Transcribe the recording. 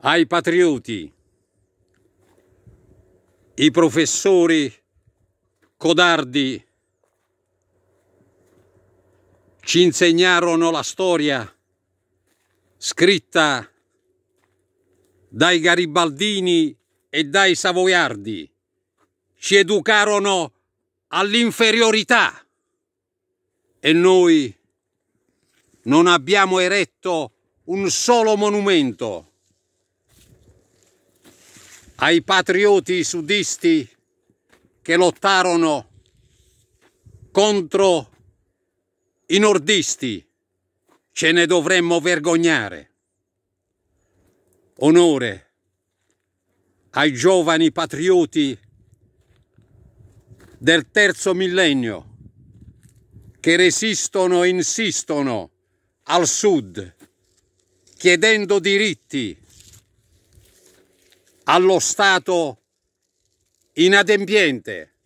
ai patrioti, i professori codardi ci insegnarono la storia scritta dai garibaldini e dai savoiardi, ci educarono all'inferiorità e noi non abbiamo eretto un solo monumento ai patrioti sudisti che lottarono contro i nordisti. Ce ne dovremmo vergognare. Onore ai giovani patrioti del terzo millennio che resistono e insistono al sud chiedendo diritti allo Stato inadempiente.